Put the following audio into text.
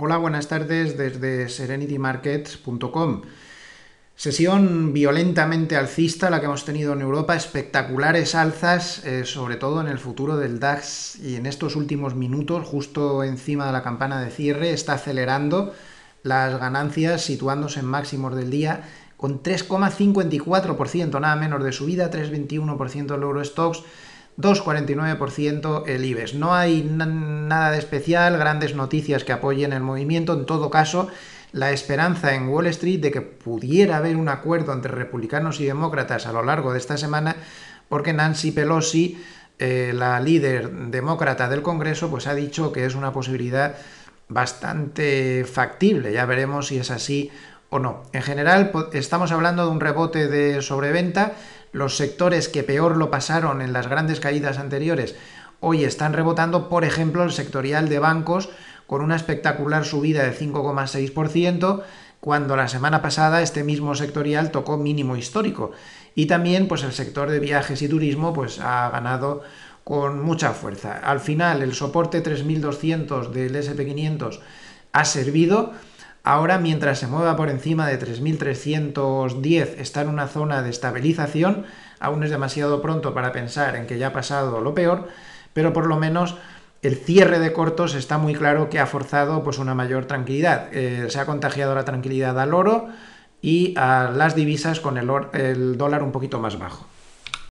Hola, buenas tardes desde serenitymarkets.com. Sesión violentamente alcista la que hemos tenido en Europa, espectaculares alzas, eh, sobre todo en el futuro del DAX y en estos últimos minutos, justo encima de la campana de cierre, está acelerando las ganancias situándose en máximos del día con 3,54%, nada menos de subida, 3,21% los stocks. 2,49% el IBEX. No hay nada de especial, grandes noticias que apoyen el movimiento. En todo caso, la esperanza en Wall Street de que pudiera haber un acuerdo entre republicanos y demócratas a lo largo de esta semana, porque Nancy Pelosi, eh, la líder demócrata del Congreso, pues ha dicho que es una posibilidad bastante factible. Ya veremos si es así o no. En general, estamos hablando de un rebote de sobreventa los sectores que peor lo pasaron en las grandes caídas anteriores hoy están rebotando, por ejemplo, el sectorial de bancos con una espectacular subida de 5,6% cuando la semana pasada este mismo sectorial tocó mínimo histórico. Y también pues el sector de viajes y turismo pues ha ganado con mucha fuerza. Al final el soporte 3200 del SP500 ha servido Ahora, mientras se mueva por encima de 3.310, está en una zona de estabilización. Aún es demasiado pronto para pensar en que ya ha pasado lo peor, pero por lo menos el cierre de cortos está muy claro que ha forzado pues, una mayor tranquilidad. Eh, se ha contagiado la tranquilidad al oro y a las divisas con el dólar un poquito más bajo.